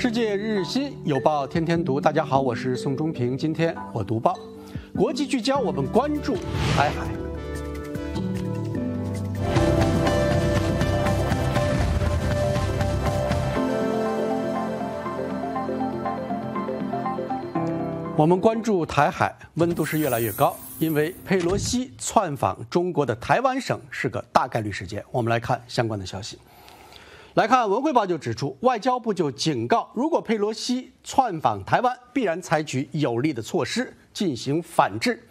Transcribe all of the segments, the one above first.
世界日日新，有报天天读。大家好，我是宋忠平。今天我读报，国际聚焦，我们关注台海。我们关注台海，温度是越来越高，因为佩洛西窜访中国的台湾省是个大概率事件。我们来看相关的消息。来看文汇报就指出，外交部就警告，如果佩洛西窜访台湾，必然采取有力的措施进行反制。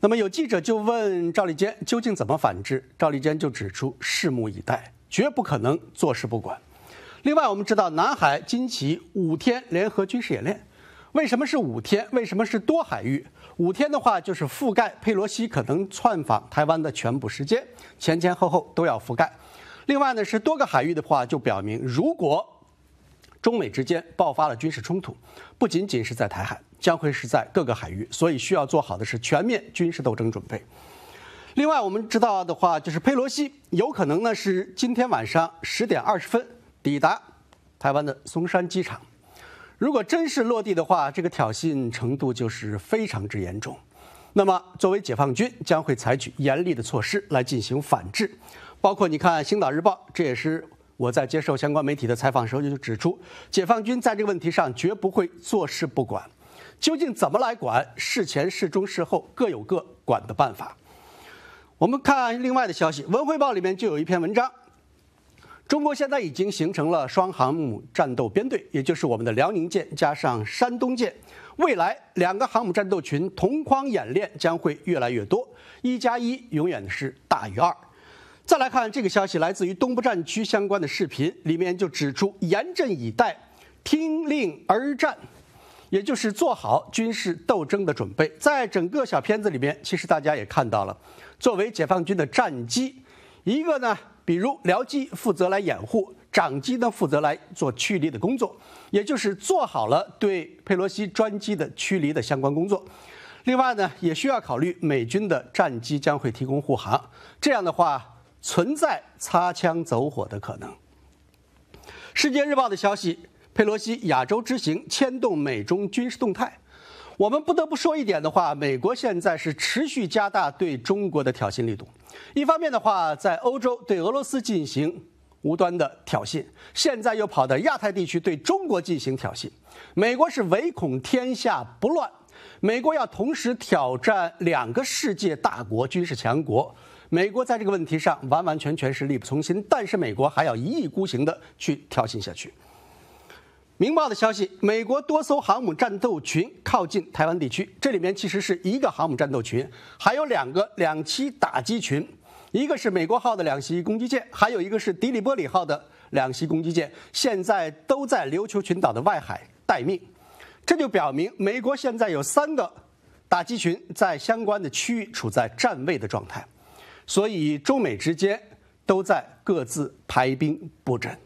那么有记者就问赵立坚究竟怎么反制？赵立坚就指出，拭目以待，绝不可能坐视不管。另外，我们知道南海今起五天联合军事演练，为什么是五天？为什么是多海域？五天的话就是覆盖佩洛西可能窜访台湾的全部时间，前前后后都要覆盖。另外呢，是多个海域的话，就表明如果中美之间爆发了军事冲突，不仅仅是在台海，将会是在各个海域，所以需要做好的是全面军事斗争准备。另外，我们知道的话，就是佩洛西有可能呢是今天晚上十点二十分抵达台湾的松山机场，如果真是落地的话，这个挑衅程度就是非常之严重。那么，作为解放军将会采取严厉的措施来进行反制。包括你看《星岛日报》，这也是我在接受相关媒体的采访时候就指出，解放军在这个问题上绝不会坐视不管。究竟怎么来管？事前、事中、事后各有各管的办法。我们看另外的消息，《文汇报》里面就有一篇文章：中国现在已经形成了双航母战斗编队，也就是我们的辽宁舰加上山东舰。未来两个航母战斗群同框演练将会越来越多，一加一永远是大于二。再来看这个消息，来自于东部战区相关的视频，里面就指出严阵以待，听令而战，也就是做好军事斗争的准备。在整个小片子里面，其实大家也看到了，作为解放军的战机，一个呢，比如僚机负责来掩护，长机呢负责来做驱离的工作，也就是做好了对佩洛西专机的驱离的相关工作。另外呢，也需要考虑美军的战机将会提供护航，这样的话。存在擦枪走火的可能。《世界日报》的消息，佩洛西亚洲之行牵动美中军事动态。我们不得不说一点的话，美国现在是持续加大对中国的挑衅力度。一方面的话，在欧洲对俄罗斯进行无端的挑衅，现在又跑到亚太地区对中国进行挑衅。美国是唯恐天下不乱，美国要同时挑战两个世界大国、军事强国。美国在这个问题上完完全全是力不从心，但是美国还要一意孤行的去挑衅下去。明报的消息，美国多艘航母战斗群靠近台湾地区，这里面其实是一个航母战斗群，还有两个两栖打击群，一个是美国号的两栖攻击舰，还有一个是迪里波里号的两栖攻击舰，现在都在琉球群岛的外海待命，这就表明美国现在有三个打击群在相关的区域处在站位的状态。所以，中美之间都在各自排兵布阵。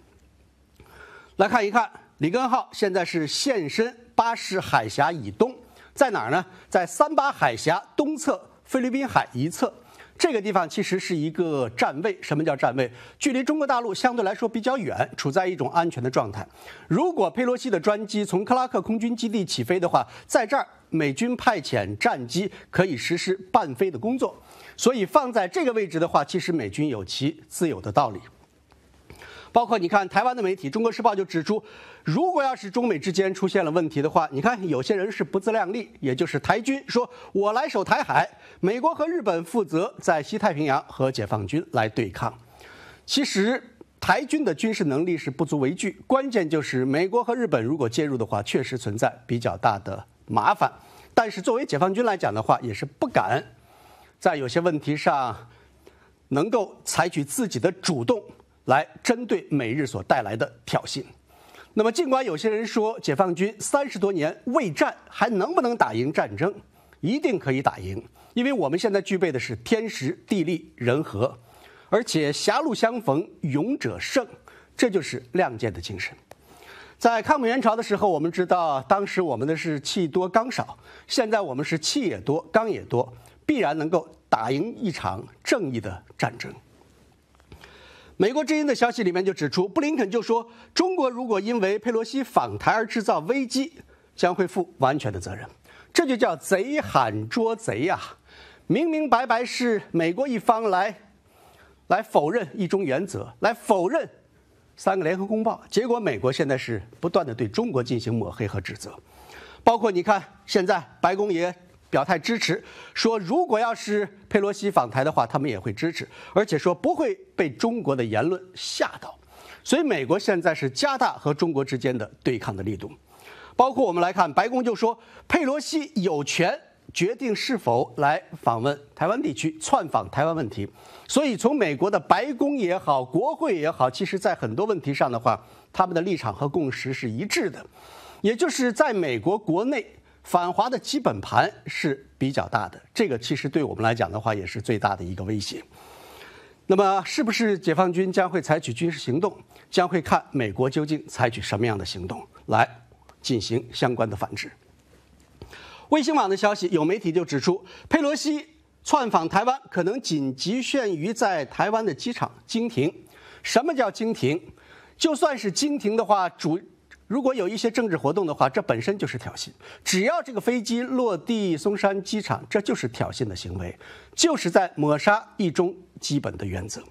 来看一看，里根号现在是现身巴士海峡以东，在哪儿呢？在三八海峡东侧，菲律宾海一侧。这个地方其实是一个站位。什么叫站位？距离中国大陆相对来说比较远，处在一种安全的状态。如果佩洛西的专机从克拉克空军基地起飞的话，在这儿美军派遣战机可以实施伴飞的工作。所以放在这个位置的话，其实美军有其自有的道理。包括你看台湾的媒体《中国时报》就指出，如果要是中美之间出现了问题的话，你看有些人是不自量力，也就是台军说“我来守台海，美国和日本负责在西太平洋和解放军来对抗”。其实台军的军事能力是不足为惧，关键就是美国和日本如果介入的话，确实存在比较大的麻烦。但是作为解放军来讲的话，也是不敢在有些问题上能够采取自己的主动。来针对美日所带来的挑衅，那么尽管有些人说解放军三十多年未战还能不能打赢战争，一定可以打赢，因为我们现在具备的是天时地利人和，而且狭路相逢勇者胜，这就是亮剑的精神。在抗美援朝的时候，我们知道当时我们的是气多钢少，现在我们是气也多钢也多，必然能够打赢一场正义的战争。美国之音的消息里面就指出，布林肯就说，中国如果因为佩洛西访台而制造危机，将会负完全的责任。这就叫贼喊捉贼呀，明明白白是美国一方来，来否认一中原则，来否认三个联合公报。结果美国现在是不断的对中国进行抹黑和指责，包括你看现在白宫也。表态支持，说如果要是佩洛西访台的话，他们也会支持，而且说不会被中国的言论吓到。所以美国现在是加大和中国之间的对抗的力度，包括我们来看，白宫就说佩洛西有权决定是否来访问台湾地区、窜访台湾问题。所以从美国的白宫也好，国会也好，其实在很多问题上的话，他们的立场和共识是一致的，也就是在美国国内。反华的基本盘是比较大的，这个其实对我们来讲的话，也是最大的一个威胁。那么，是不是解放军将会采取军事行动，将会看美国究竟采取什么样的行动来进行相关的反制？卫星网的消息，有媒体就指出，佩洛西窜访台湾可能仅局限于在台湾的机场经停。什么叫经停？就算是经停的话，主。如果有一些政治活动的话，这本身就是挑衅。只要这个飞机落地松山机场，这就是挑衅的行为，就是在抹杀一中基本的原则。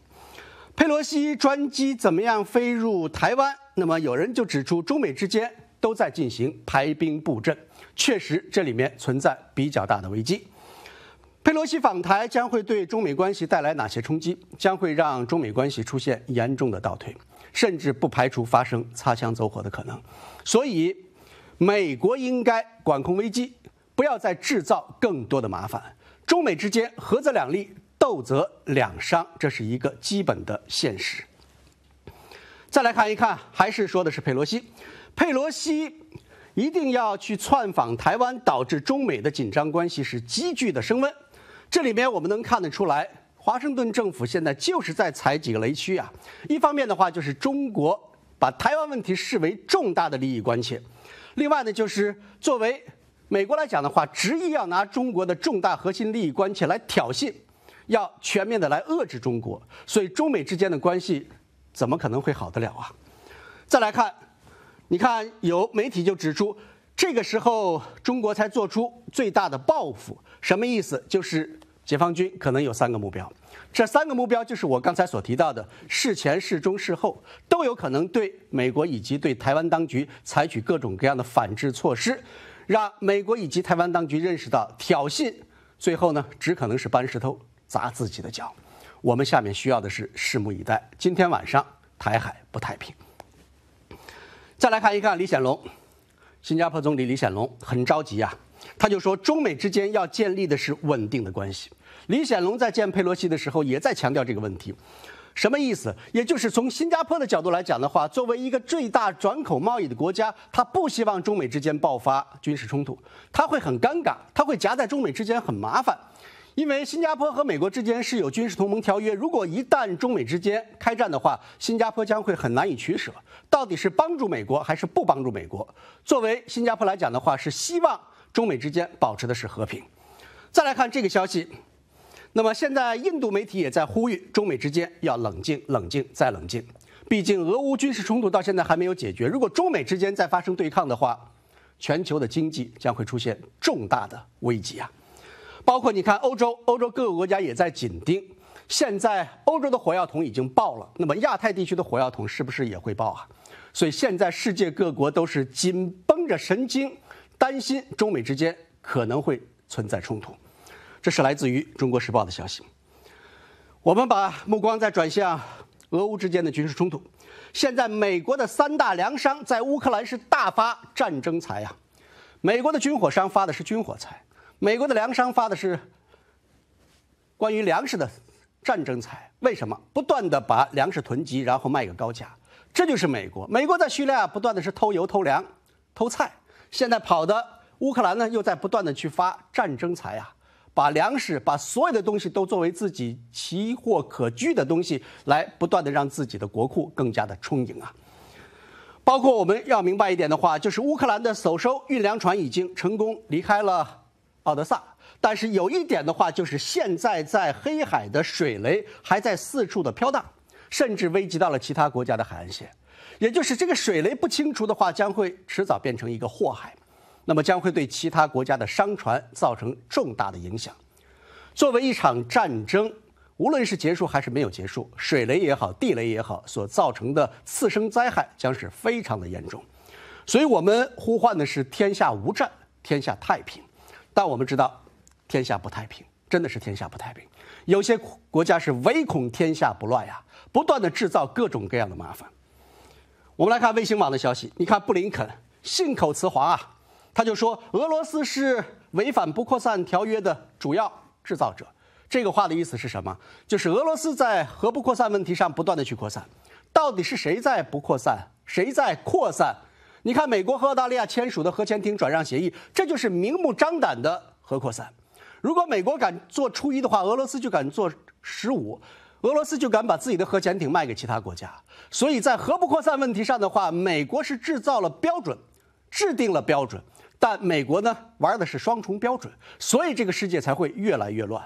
佩洛西专机怎么样飞入台湾？那么有人就指出，中美之间都在进行排兵布阵，确实这里面存在比较大的危机。佩洛西访台将会对中美关系带来哪些冲击？将会让中美关系出现严重的倒退？甚至不排除发生擦枪走火的可能，所以美国应该管控危机，不要再制造更多的麻烦。中美之间合则两利，斗则两伤，这是一个基本的现实。再来看一看，还是说的是佩洛西，佩洛西一定要去窜访台湾，导致中美的紧张关系是急剧的升温。这里面我们能看得出来。华盛顿政府现在就是在踩几个雷区啊！一方面的话，就是中国把台湾问题视为重大的利益关切；另外呢，就是作为美国来讲的话，执意要拿中国的重大核心利益关切来挑衅，要全面的来遏制中国。所以，中美之间的关系怎么可能会好得了啊？再来看，你看有媒体就指出，这个时候中国才做出最大的报复，什么意思？就是。解放军可能有三个目标，这三个目标就是我刚才所提到的，事前、事中、事后都有可能对美国以及对台湾当局采取各种各样的反制措施，让美国以及台湾当局认识到挑衅，最后呢，只可能是搬石头砸自己的脚。我们下面需要的是拭目以待。今天晚上台海不太平。再来看一看李显龙，新加坡总理李显龙很着急呀，他就说中美之间要建立的是稳定的关系。李显龙在见佩洛西的时候，也在强调这个问题，什么意思？也就是从新加坡的角度来讲的话，作为一个最大转口贸易的国家，他不希望中美之间爆发军事冲突，他会很尴尬，他会夹在中美之间很麻烦，因为新加坡和美国之间是有军事同盟条约，如果一旦中美之间开战的话，新加坡将会很难以取舍，到底是帮助美国还是不帮助美国？作为新加坡来讲的话，是希望中美之间保持的是和平。再来看这个消息。那么现在，印度媒体也在呼吁中美之间要冷静、冷静再冷静。毕竟，俄乌军事冲突到现在还没有解决。如果中美之间再发生对抗的话，全球的经济将会出现重大的危机啊！包括你看，欧洲，欧洲各个国家也在紧盯。现在，欧洲的火药桶已经爆了，那么亚太地区的火药桶是不是也会爆啊？所以，现在世界各国都是紧绷着神经，担心中美之间可能会存在冲突。这是来自于《中国时报》的消息。我们把目光再转向俄乌之间的军事冲突。现在，美国的三大粮商在乌克兰是大发战争财呀。美国的军火商发的是军火财，美国的粮商发的是关于粮食的战争财。为什么不断的把粮食囤积，然后卖个高价？这就是美国。美国在叙利亚不断的是偷油、偷粮、偷菜。现在跑的乌克兰呢，又在不断的去发战争财啊。把粮食，把所有的东西都作为自己奇货可居的东西来，不断的让自己的国库更加的充盈啊！包括我们要明白一点的话，就是乌克兰的首艘运粮船已经成功离开了奥德萨，但是有一点的话，就是现在在黑海的水雷还在四处的飘荡，甚至危及到了其他国家的海岸线，也就是这个水雷不清除的话，将会迟早变成一个祸害。那么将会对其他国家的商船造成重大的影响。作为一场战争，无论是结束还是没有结束，水雷也好，地雷也好，所造成的次生灾害将是非常的严重。所以我们呼唤的是天下无战，天下太平。但我们知道，天下不太平，真的是天下不太平。有些国家是唯恐天下不乱呀，不断的制造各种各样的麻烦。我们来看卫星网的消息，你看布林肯信口雌黄啊！他就说，俄罗斯是违反不扩散条约的主要制造者。这个话的意思是什么？就是俄罗斯在核不扩散问题上不断的去扩散。到底是谁在不扩散，谁在扩散？你看，美国和澳大利亚签署的核潜艇转让协议，这就是明目张胆的核扩散。如果美国敢做初一的话，俄罗斯就敢做十五。俄罗斯就敢把自己的核潜艇卖给其他国家。所以在核不扩散问题上的话，美国是制造了标准，制定了标准。但美国呢，玩的是双重标准，所以这个世界才会越来越乱。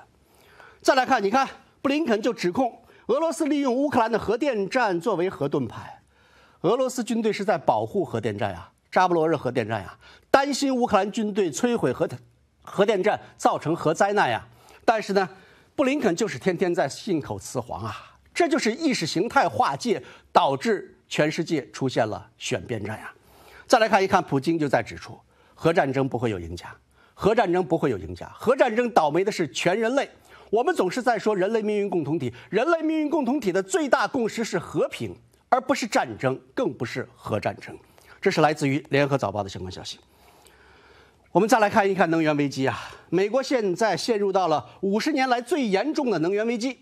再来看，你看布林肯就指控俄罗斯利用乌克兰的核电站作为核盾牌，俄罗斯军队是在保护核电站啊，扎波罗热核电站呀，担心乌克兰军队摧毁核，核电站造成核灾难呀。但是呢，布林肯就是天天在信口雌黄啊，这就是意识形态划界导致全世界出现了选边站呀。再来看一看，普京就在指出。核战争不会有赢家，核战争不会有赢家，核战争倒霉的是全人类。我们总是在说人类命运共同体，人类命运共同体的最大共识是和平，而不是战争，更不是核战争。这是来自于《联合早报》的相关消息。我们再来看一看能源危机啊，美国现在陷入到了五十年来最严重的能源危机。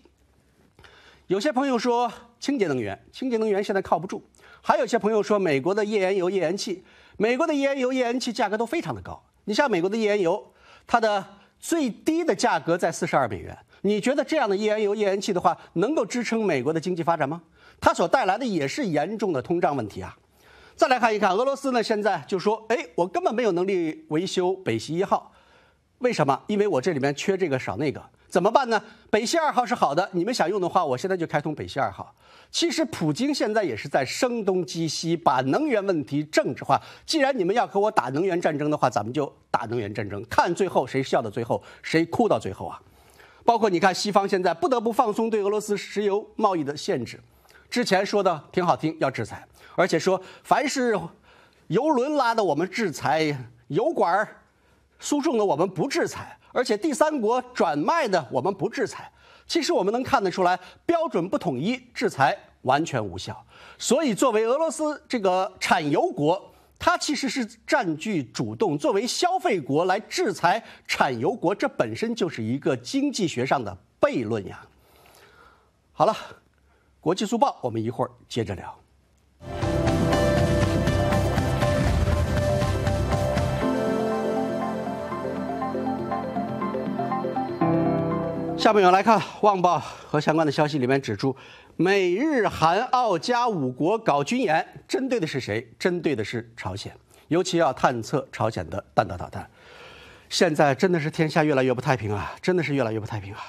有些朋友说清洁能源，清洁能源现在靠不住；还有些朋友说美国的页岩油、页岩气。美国的页岩油、页岩气价格都非常的高，你像美国的页岩油，它的最低的价格在四十二美元。你觉得这样的页岩油、页岩气的话，能够支撑美国的经济发展吗？它所带来的也是严重的通胀问题啊。再来看一看俄罗斯呢，现在就说，哎，我根本没有能力维修北溪一号，为什么？因为我这里面缺这个少那个。怎么办呢？北溪二号是好的，你们想用的话，我现在就开通北溪二号。其实普京现在也是在声东击西，把能源问题政治化。既然你们要和我打能源战争的话，咱们就打能源战争，看最后谁笑到最后，谁哭到最后啊！包括你看，西方现在不得不放松对俄罗斯石油贸易的限制，之前说的挺好听，要制裁，而且说凡是油轮拉的我们制裁，油管儿输送的我们不制裁。而且第三国转卖的，我们不制裁。其实我们能看得出来，标准不统一，制裁完全无效。所以，作为俄罗斯这个产油国，它其实是占据主动。作为消费国来制裁产油国，这本身就是一个经济学上的悖论呀。好了，国际速报，我们一会儿接着聊。下面有来看《旺报》和相关的消息，里面指出，美日韩澳加五国搞军演，针对的是谁？针对的是朝鲜，尤其要探测朝鲜的弹道导弹。现在真的是天下越来越不太平啊，真的是越来越不太平啊！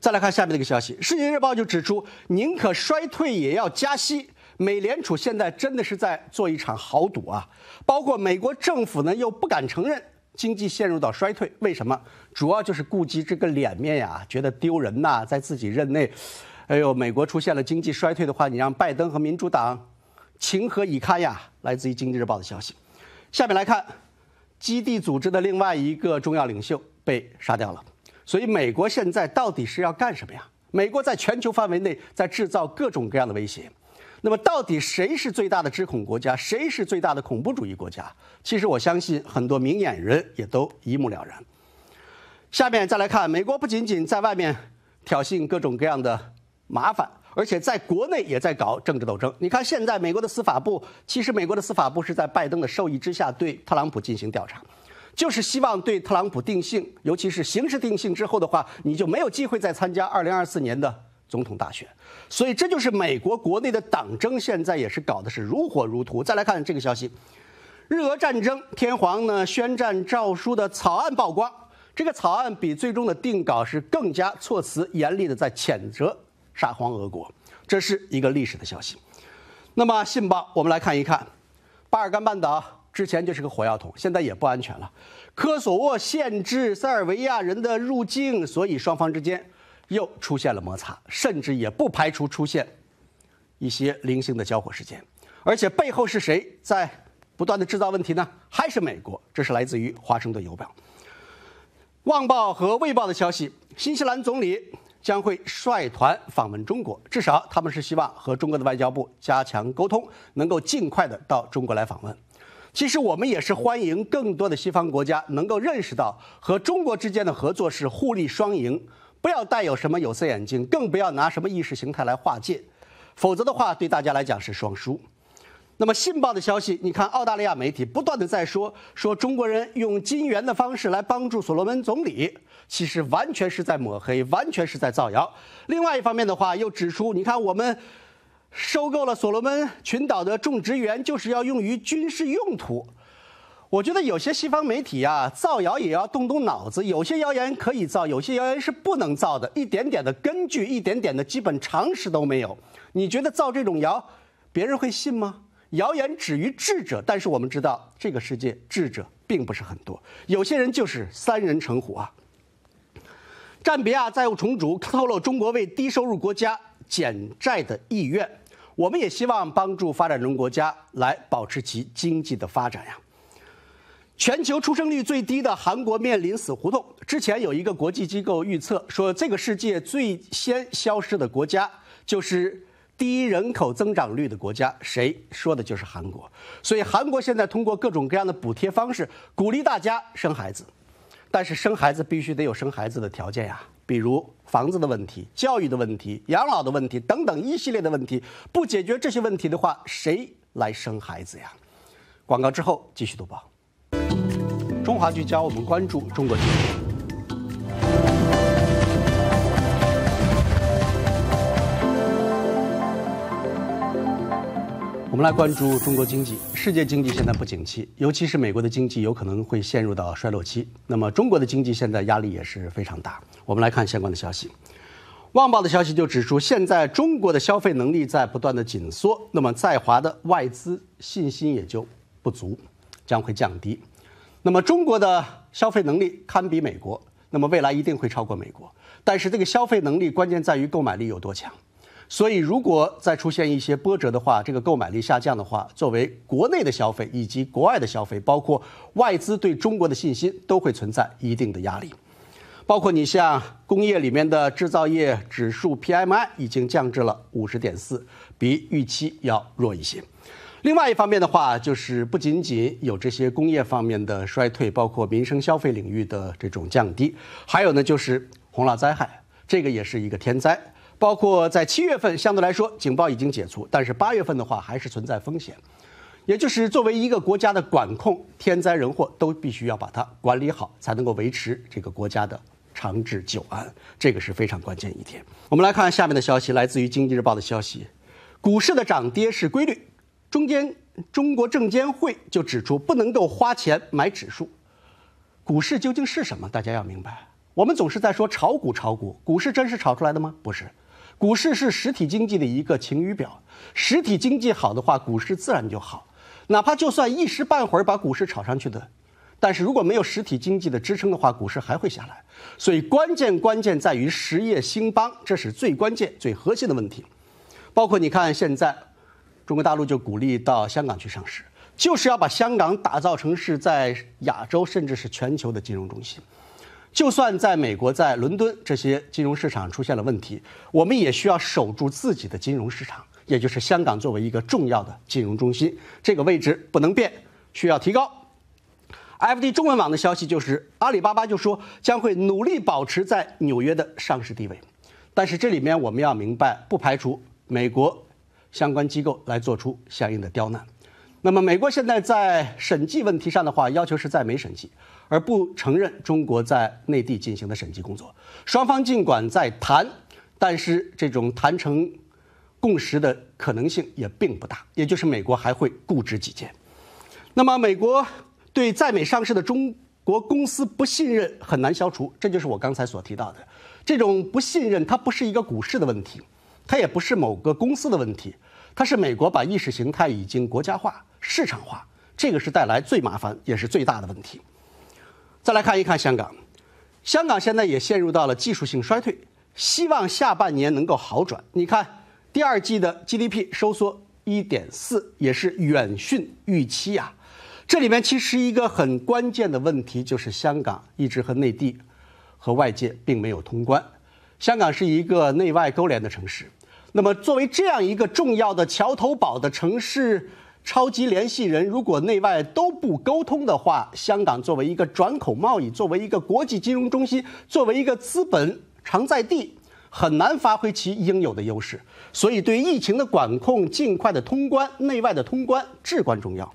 再来看下面这个消息，《世界日报》就指出，宁可衰退也要加息，美联储现在真的是在做一场豪赌啊！包括美国政府呢，又不敢承认。经济陷入到衰退，为什么？主要就是顾及这个脸面呀，觉得丢人呐，在自己任内，哎呦，美国出现了经济衰退的话，你让拜登和民主党情何以堪呀？来自于经济日报的消息。下面来看，基地组织的另外一个重要领袖被杀掉了，所以美国现在到底是要干什么呀？美国在全球范围内在制造各种各样的威胁。那么，到底谁是最大的支恐国家？谁是最大的恐怖主义国家？其实，我相信很多明眼人也都一目了然。下面再来看，美国不仅仅在外面挑衅各种各样的麻烦，而且在国内也在搞政治斗争。你看，现在美国的司法部，其实美国的司法部是在拜登的授意之下对特朗普进行调查，就是希望对特朗普定性，尤其是刑事定性之后的话，你就没有机会再参加二零二四年的。总统大选，所以这就是美国国内的党争，现在也是搞的是如火如荼。再来看这个消息，日俄战争天皇呢宣战诏书的草案曝光，这个草案比最终的定稿是更加措辞严厉的，在谴责沙皇俄国。这是一个历史的消息。那么，信报我们来看一看，巴尔干半岛之前就是个火药桶，现在也不安全了。科索沃限制塞尔维亚人的入境，所以双方之间。又出现了摩擦，甚至也不排除出现一些零星的交火事件。而且背后是谁在不断的制造问题呢？还是美国？这是来自于华盛顿邮报、《旺报》和《卫报》的消息。新西兰总理将会率团访问中国，至少他们是希望和中国的外交部加强沟通，能够尽快的到中国来访问。其实我们也是欢迎更多的西方国家能够认识到和中国之间的合作是互利双赢。不要带有什么有色眼镜，更不要拿什么意识形态来划界，否则的话对大家来讲是双输。那么，信报的消息，你看澳大利亚媒体不断的在说，说中国人用金援的方式来帮助所罗门总理，其实完全是在抹黑，完全是在造谣。另外一方面的话，又指出，你看我们收购了所罗门群岛的种植园，就是要用于军事用途。我觉得有些西方媒体啊，造谣也要动动脑子。有些谣言可以造，有些谣言是不能造的。一点点的根据，一点点的基本常识都没有，你觉得造这种谣，别人会信吗？谣言止于智者，但是我们知道这个世界智者并不是很多。有些人就是三人成虎啊。赞比亚债务重组透露中国为低收入国家减债的意愿，我们也希望帮助发展中国家来保持其经济的发展呀。全球出生率最低的韩国面临死胡同。之前有一个国际机构预测说，这个世界最先消失的国家就是低人口增长率的国家，谁说的就是韩国。所以韩国现在通过各种各样的补贴方式鼓励大家生孩子，但是生孩子必须得有生孩子的条件呀，比如房子的问题、教育的问题、养老的问题等等一系列的问题。不解决这些问题的话，谁来生孩子呀？广告之后继续读报。中华聚焦，我们关注中国历史。我们来关注中国经济。世界经济现在不景气，尤其是美国的经济有可能会陷入到衰落期。那么中国的经济现在压力也是非常大。我们来看相关的消息。《旺报》的消息就指出，现在中国的消费能力在不断的紧缩，那么在华的外资信心也就不足，将会降低。那么中国的消费能力堪比美国，那么未来一定会超过美国。但是这个消费能力关键在于购买力有多强，所以如果再出现一些波折的话，这个购买力下降的话，作为国内的消费以及国外的消费，包括外资对中国的信心都会存在一定的压力。包括你像工业里面的制造业指数 PMI 已经降至了五十点四，比预期要弱一些。另外一方面的话，就是不仅仅有这些工业方面的衰退，包括民生消费领域的这种降低，还有呢就是洪涝灾害，这个也是一个天灾。包括在七月份相对来说警报已经解除，但是八月份的话还是存在风险。也就是作为一个国家的管控，天灾人祸都必须要把它管理好，才能够维持这个国家的长治久安，这个是非常关键一点。我们来看下面的消息，来自于经济日报的消息，股市的涨跌是规律。中间，中国证监会就指出，不能够花钱买指数。股市究竟是什么？大家要明白。我们总是在说炒股，炒股，股市真是炒出来的吗？不是，股市是实体经济的一个晴雨表。实体经济好的话，股市自然就好。哪怕就算一时半会儿把股市炒上去的，但是如果没有实体经济的支撑的话，股市还会下来。所以，关键关键在于实业兴邦，这是最关键、最核心的问题。包括你看现在。中国大陆就鼓励到香港去上市，就是要把香港打造成是在亚洲甚至是全球的金融中心。就算在美国、在伦敦这些金融市场出现了问题，我们也需要守住自己的金融市场，也就是香港作为一个重要的金融中心，这个位置不能变，需要提高。f d 中文网的消息就是，阿里巴巴就说将会努力保持在纽约的上市地位，但是这里面我们要明白，不排除美国。相关机构来做出相应的刁难，那么美国现在在审计问题上的话，要求是在美审计，而不承认中国在内地进行的审计工作。双方尽管在谈，但是这种谈成共识的可能性也并不大，也就是美国还会固执己见。那么美国对在美上市的中国公司不信任很难消除，这就是我刚才所提到的，这种不信任它不是一个股市的问题，它也不是某个公司的问题。它是美国把意识形态已经国家化、市场化，这个是带来最麻烦也是最大的问题。再来看一看香港，香港现在也陷入到了技术性衰退，希望下半年能够好转。你看第二季的 GDP 收缩1.4，也是远逊预期呀。这里面其实一个很关键的问题就是香港一直和内地、和外界并没有通关，香港是一个内外勾连的城市。那么，作为这样一个重要的桥头堡的城市超级联系人，如果内外都不沟通的话，香港作为一个转口贸易、作为一个国际金融中心、作为一个资本常在地，很难发挥其应有的优势。所以，对疫情的管控、尽快的通关、内外的通关至关重要。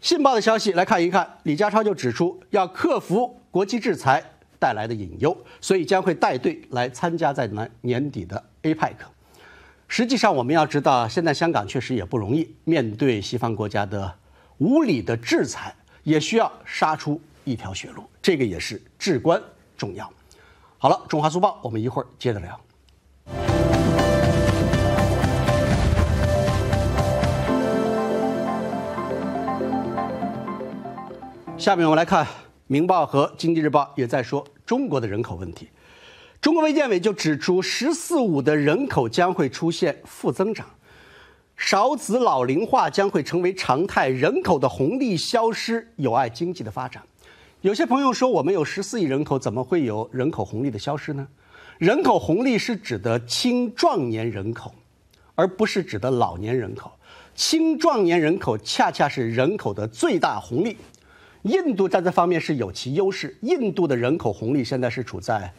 信报的消息来看一看，李家超就指出，要克服国际制裁带来的隐忧，所以将会带队来参加在年年底的。APEC，实际上我们要知道，现在香港确实也不容易，面对西方国家的无理的制裁，也需要杀出一条血路，这个也是至关重要。好了，中华速报，我们一会儿接着聊。下面我们来看《明报》和《经济日报》也在说中国的人口问题。中国卫健委就指出，十四五的人口将会出现负增长，少子老龄化将会成为常态，人口的红利消失，有碍经济的发展。有些朋友说，我们有十四亿人口，怎么会有人口红利的消失呢？人口红利是指的青壮年人口，而不是指的老年人口。青壮年人口恰恰是人口的最大红利。印度在这方面是有其优势，印度的人口红利现在是处在。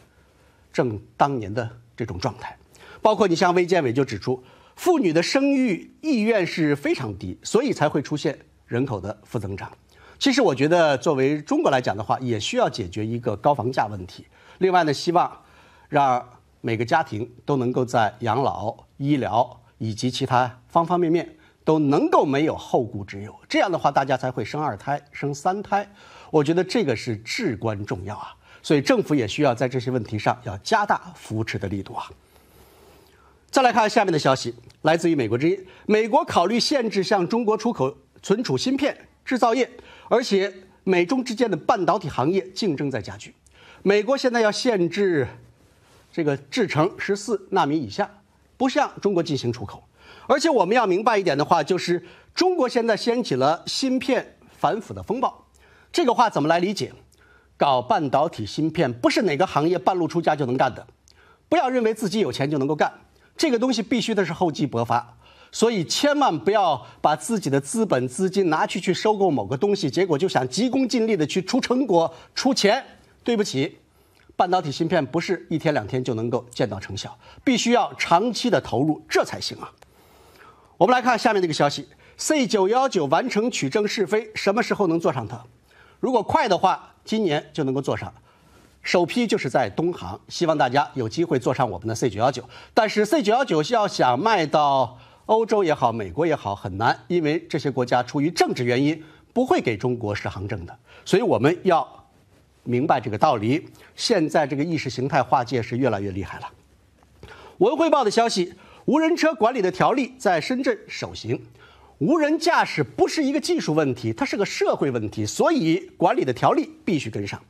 正当年的这种状态，包括你像卫健委就指出，妇女的生育意愿是非常低，所以才会出现人口的负增长。其实我觉得，作为中国来讲的话，也需要解决一个高房价问题。另外呢，希望让每个家庭都能够在养老、医疗以及其他方方面面都能够没有后顾之忧，这样的话大家才会生二胎、生三胎。我觉得这个是至关重要啊。所以政府也需要在这些问题上要加大扶持的力度啊。再来看下面的消息，来自于美国之音：美国考虑限制向中国出口存储芯片制造业，而且美中之间的半导体行业竞争在加剧。美国现在要限制这个制成十四纳米以下，不向中国进行出口。而且我们要明白一点的话，就是中国现在掀起了芯片反腐的风暴，这个话怎么来理解？搞半导体芯片不是哪个行业半路出家就能干的，不要认为自己有钱就能够干，这个东西必须的是厚积薄发，所以千万不要把自己的资本资金拿去去收购某个东西，结果就想急功近利的去出成果出钱，对不起，半导体芯片不是一天两天就能够见到成效，必须要长期的投入这才行啊。我们来看下面这个消息，C 九幺九完成取证试飞，什么时候能坐上它？如果快的话，今年就能够坐上，首批就是在东航，希望大家有机会坐上我们的 C 九幺九。但是 C 九幺九要想卖到欧洲也好，美国也好，很难，因为这些国家出于政治原因不会给中国试航证的。所以我们要明白这个道理，现在这个意识形态划界是越来越厉害了。文汇报的消息，无人车管理的条例在深圳首行。无人驾驶不是一个技术问题，它是个社会问题，所以管理的条例必须跟上。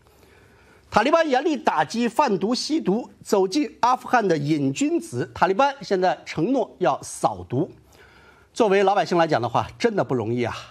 塔利班严厉打击贩毒吸毒，走进阿富汗的瘾君子。塔利班现在承诺要扫毒，作为老百姓来讲的话，真的不容易啊。